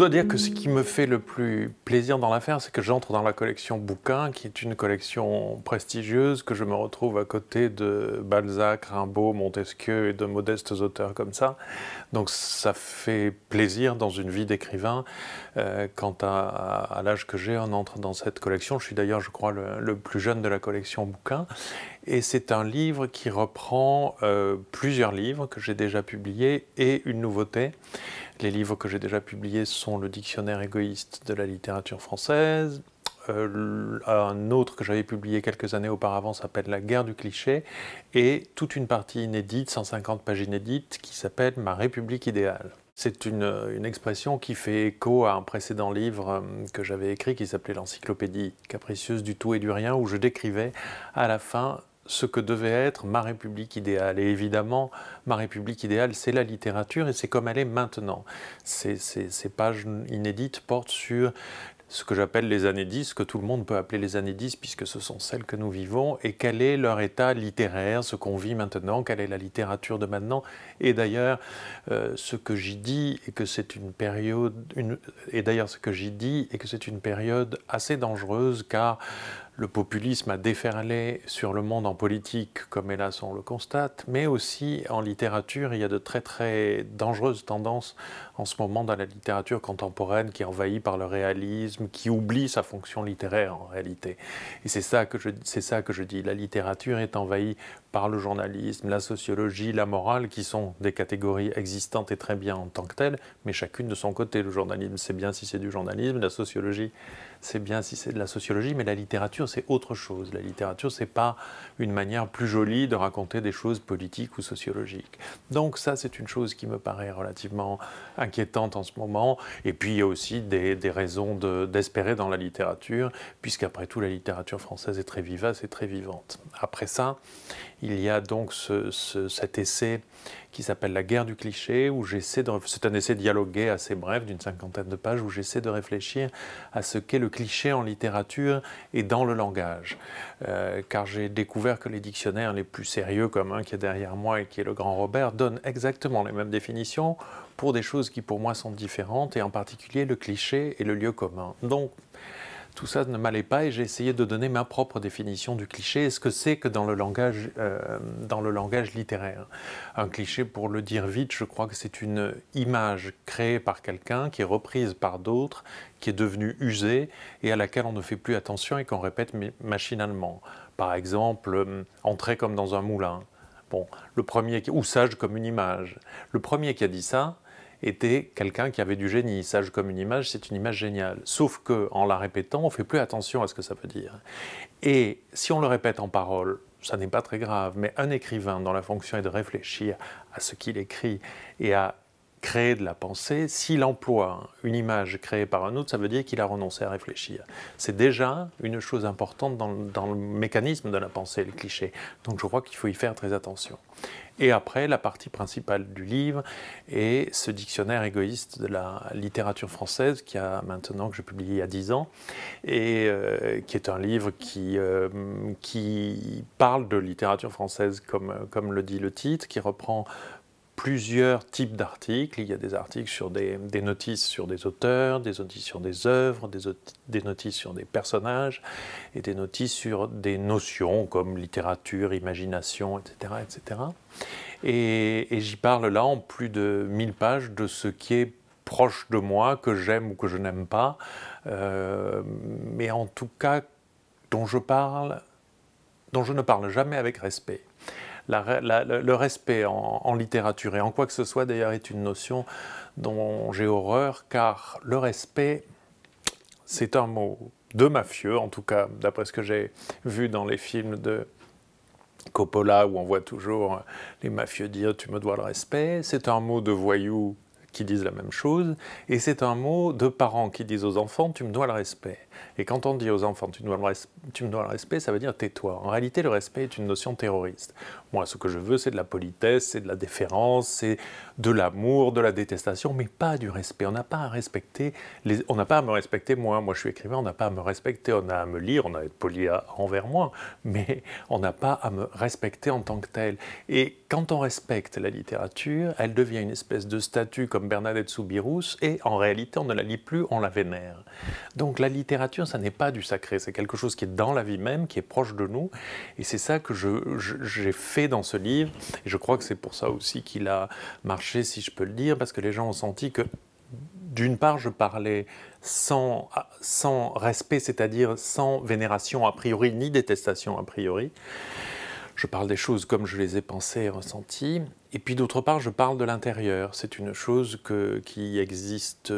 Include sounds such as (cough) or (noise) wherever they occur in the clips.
dois dire que ce qui me fait le plus plaisir dans l'affaire, c'est que j'entre dans la collection Bouquin, qui est une collection prestigieuse, que je me retrouve à côté de Balzac, Rimbaud, Montesquieu et de modestes auteurs comme ça. Donc ça fait plaisir dans une vie d'écrivain. Euh, quant à, l'âge que j'ai, on entre dans cette collection. Je suis d'ailleurs, je crois, le, plus jeune de la collection Bouquin. Et c'est un livre qui reprend euh, plusieurs livres que j'ai déjà publiés et une nouveauté. Les livres que j'ai déjà publiés sont le Dictionnaire égoïste de la littérature française, euh, un autre que j'avais publié quelques années auparavant s'appelle La guerre du cliché, et toute une partie inédite, 150 pages inédites, qui s'appelle Ma République idéale. C'est une, une, expression qui fait écho à un précédent livre euh, que j'avais écrit qui s'appelait L'encyclopédie capricieuse du tout et du rien, où je décrivais à la fin ce que devait être ma République idéale. Et évidemment, ma République idéale, c'est la littérature et c'est comme elle est maintenant. Ces, ces, pages inédites portent sur ce que j'appelle les années 10, que tout le monde peut appeler les années 10 puisque ce sont celles que nous vivons, et quel est leur état littéraire, ce qu'on vit maintenant, quelle est la littérature de maintenant. Et d'ailleurs, euh, ce que j'y dis et que c'est une période, une... et d'ailleurs ce que j'y dis et que c'est une période assez dangereuse car le populisme a déferlé sur le monde en politique, comme hélas on le constate, mais aussi en littérature. Il y a de très très dangereuses tendances en ce moment dans la littérature contemporaine qui est envahie par le réalisme, qui oublie sa fonction littéraire en réalité. Et c'est ça que je, c'est ça que je dis. La littérature est envahie par le journalisme, la sociologie, la morale, qui sont des catégories existantes et très bien en tant que telles, mais chacune de son côté. Le journalisme, c'est bien si c'est du journalisme, la sociologie, c'est bien si c'est de la sociologie, mais la littérature, c'est autre chose. La littérature, c'est pas une manière plus jolie de raconter des choses politiques ou sociologiques. Donc ça, c'est une chose qui me paraît relativement inquiétante en ce moment. Et puis, il y a aussi des, des raisons d'espérer dans la littérature, puisqu'après tout, la littérature française est très vivace et très vivante. Après ça, il y a donc cet essai qui s'appelle La guerre du cliché, où j'essaie de... C'est un essai dialogué assez bref, d'une cinquantaine de pages, où j'essaie de réfléchir à ce qu'est le cliché en littérature et dans le langage. Euh, car j'ai découvert que les dictionnaires les plus sérieux, comme un qui est derrière moi et qui est le grand Robert, donnent exactement les mêmes définitions pour des choses qui pour moi sont différentes, et en particulier le cliché et le lieu commun. Donc, tout ça ne m'allait pas et j'ai essayé de donner ma propre définition du cliché et ce que c'est que euh, dans le langage, littéraire. Un cliché, pour le dire vite, je crois que c'est une image créée par quelqu'un, qui est reprise par d'autres, qui est devenue usée et à laquelle on ne fait plus attention et qu'on répète machinalement. Par exemple, euh, entrer comme dans un moulin. Bon, le premier, ou sage comme une image. Le premier qui a dit ça, était quelqu'un qui avait du génie. Sage comme une image, c'est une image géniale. Sauf que en la répétant, on fait plus attention à ce que ça veut dire. Et si on le répète en parole, ça n'est pas très grave, mais un écrivain dont la fonction est de réfléchir à ce qu'il écrit et à créer de la pensée, s'il emploie une image créée par un autre, ça veut dire qu'il a renoncé à réfléchir. C'est déjà une chose importante dans, le mécanisme de la pensée, le cliché. Donc je crois qu'il faut y faire très attention. Et après, la partie principale du livre est ce dictionnaire égoïste de la littérature française, qui a maintenant, que j'ai publié il y a 10 ans, et euh, qui est un livre qui, euh, qui parle de littérature française, comme, comme le dit le titre, qui reprend plusieurs types d'articles. Il y a des articles sur des, notices sur des auteurs, des notices sur des œuvres, des, des, notices sur des personnages et des notices sur des notions comme littérature, imagination, etc. etc. Et, j'y parle là en plus de 1000 pages de ce qui est proche de moi, que j'aime ou que je n'aime pas, euh, mais en tout cas dont je parle, dont je ne parle jamais avec respect le respect en, en, littérature et en quoi que ce soit d'ailleurs est une notion dont j'ai horreur car le respect, c'est un mot de mafieux, en tout cas d'après ce que j'ai vu dans les films de Coppola où on voit toujours les mafieux dire tu me dois le respect, c'est un mot de voyou qui disent la même chose, et c'est un mot de parents qui disent aux enfants tu me dois le respect. Et quand on dit aux enfants tu, dois le tu me dois le respect, ça veut dire tais-toi. En réalité, le respect est une notion terroriste. Moi, ce que je veux, c'est de la politesse, c'est de la déférence, c'est de l'amour, de la détestation, mais pas du respect. On n'a pas à respecter, les... on n'a pas à me respecter moi. Moi, je suis écrivain, on n'a pas à me respecter, on a à me lire, on a à être poli envers moi, mais on n'a pas à me respecter en tant que tel. Et quand on respecte la littérature, elle devient une espèce de statut comme comme Bernadette Soubirous, et en réalité, on ne la lit plus, on la vénère. Donc la littérature, ça n'est pas du sacré, c'est quelque chose qui est dans la vie même, qui est proche de nous, et c'est ça que j'ai fait dans ce livre, et je crois que c'est pour ça aussi qu'il a marché, si je peux le dire, parce que les gens ont senti que d'une part, je parlais sans, sans respect, c'est-à-dire sans vénération a priori, ni détestation a priori. Je parle des choses comme je les ai pensées et ressenties. Et puis d'autre part, je parle de l'intérieur. C'est une chose que, qui existe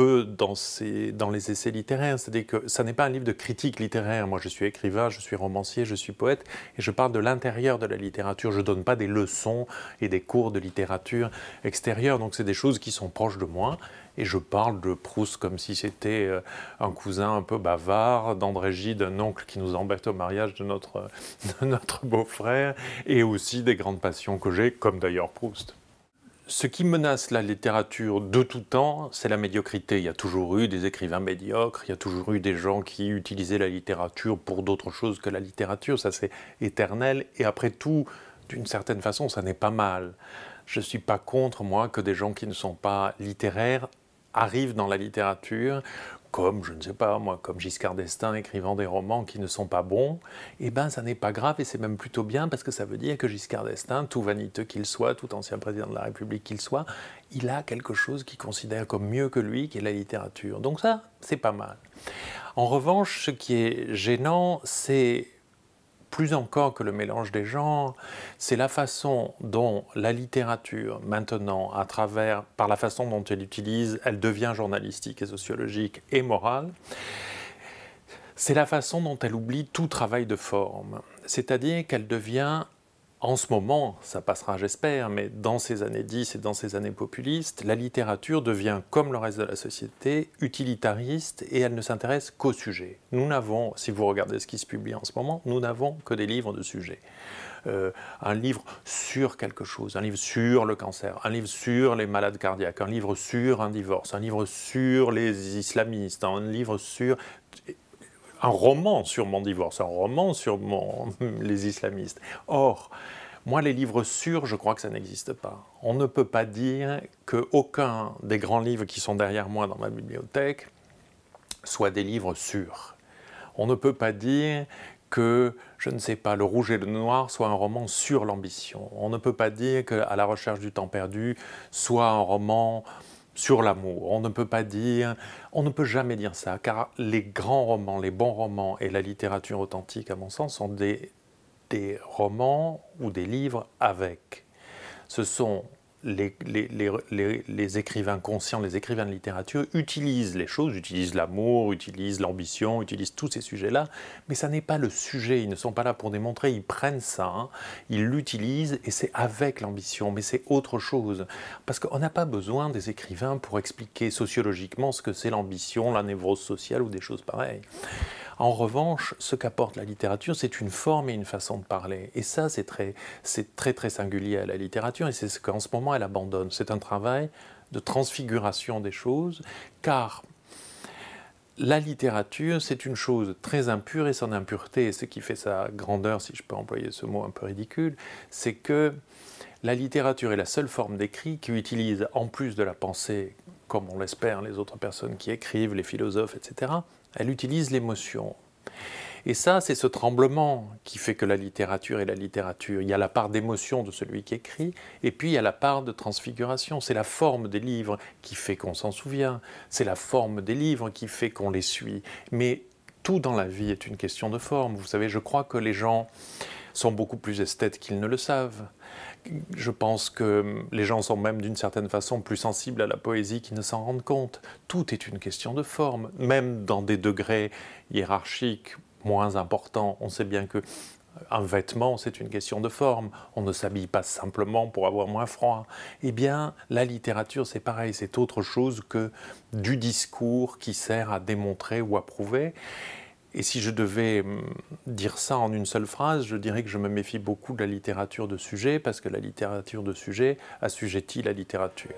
dans, les essais littéraires. C'est-à-dire que ça n'est pas un livre de critique littéraire. Moi, je suis écrivain, je suis romancier, je suis poète, et je parle de l'intérieur de la littérature. Je ne donne pas des leçons et des cours de littérature extérieure. Donc, c'est des choses qui sont proches de moi. Et je parle de Proust comme si c'était euh, un cousin un peu bavard, d'André Gide, un oncle qui nous embête au mariage (laughs) de notre beau-frère, et aussi des grandes passions que j'ai, comme d'ailleurs Proust ce qui menace la littérature de tout temps, c'est la médiocrité. Il y a toujours eu des écrivains médiocres, il y a toujours eu des gens qui utilisaient la littérature pour d'autres choses que la littérature, ça c'est éternel, et après tout, d'une certaine façon, ça n'est pas mal. Je ne suis pas contre, moi, que des gens qui ne sont pas littéraires arrivent dans la littérature comme, je ne sais pas, moi, comme Giscard d'Estaing écrivant des romans qui ne sont pas bons, eh bien, ça n'est pas grave et c'est même plutôt bien parce que ça veut dire que Giscard d'Estaing, tout vaniteux qu'il soit, tout ancien président de la République qu'il soit, il a quelque chose qu'il considère comme mieux que lui, qui est la littérature. Donc ça, c'est pas mal. En revanche, ce qui est gênant, c'est plus encore que le mélange des genres, c'est la façon dont la littérature, maintenant, à travers, par la façon dont elle utilise, elle devient journalistique et sociologique et morale, c'est la façon dont elle oublie tout travail de forme. C'est-à-dire qu'elle devient en ce moment, ça passera j'espère, mais dans ces années 10 et dans ces années populistes, la littérature devient, comme le reste de la société, utilitariste et elle ne s'intéresse qu'au sujet. Nous n'avons, si vous regardez ce qui se publie en ce moment, nous n'avons que des livres de sujets. Euh, un livre sur quelque chose, un livre sur le cancer, un livre sur les malades cardiaques, un livre sur un divorce, un livre sur les islamistes, un livre sur un roman sur mon divorce, un roman sur (laughs) les islamistes. Or, moi, les livres sûrs, je crois que ça n'existe pas. On ne peut pas dire qu'aucun des grands livres qui sont derrière moi dans ma bibliothèque soit des livres sûrs. On ne peut pas dire que, je ne sais pas, Le Rouge et le Noir soit un roman sur l'ambition. On ne peut pas dire que À la recherche du temps perdu soit un roman sur l'amour. On ne peut pas dire, on ne peut jamais dire ça, car les grands romans, les bons romans et la littérature authentique, à mon sens, sont des, des romans ou des livres avec. Ce sont les, écrivains conscients, les écrivains de littérature utilisent les choses, utilisent l'amour, utilisent l'ambition, utilisent tous ces sujets-là, mais ça n'est pas le sujet, ils ne sont pas là pour démontrer, ils prennent ça, hein, ils l'utilisent et c'est avec l'ambition, mais c'est autre chose. Parce qu'on n'a pas besoin des écrivains pour expliquer sociologiquement ce que c'est l'ambition, la névrose sociale ou des choses pareilles. En revanche, ce qu'apporte la littérature, c'est une forme et une façon de parler. Et ça, c'est très, très, très singulier à la littérature, et c'est ce qu'en ce moment elle abandonne. C'est un travail de transfiguration des choses, car la littérature, c'est une chose très impure et son impureté, et ce qui fait sa grandeur, si je peux employer ce mot un peu ridicule, c'est que la littérature est la seule forme d'écrit qui utilise, en plus de la pensée comme on l'espère les autres personnes qui écrivent, les philosophes, etc., elle utilise l'émotion. Et ça, c'est ce tremblement qui fait que la littérature est la littérature. Il y a la part d'émotion de celui qui écrit, et puis il y a la part de transfiguration. C'est la forme des livres qui fait qu'on s'en souvient, c'est la forme des livres qui fait qu'on les suit. Mais tout dans la vie est une question de forme. Vous savez, je crois que les gens sont beaucoup plus esthètes qu'ils ne le savent. Je pense que les gens sont même d'une certaine façon plus sensibles à la poésie qu'ils ne s'en rendent compte. Tout est une question de forme, même dans des degrés hiérarchiques moins importants. On sait bien que euh, un vêtement, c'est une question de forme. On ne s'habille pas simplement pour avoir moins froid. Eh bien, la littérature, c'est pareil, c'est autre chose que du discours qui sert à démontrer ou à prouver et si je devais hum, dire ça en une seule phrase, je dirais que je me méfie beaucoup de la littérature de sujet, parce que la littérature de sujet assujettit la littérature.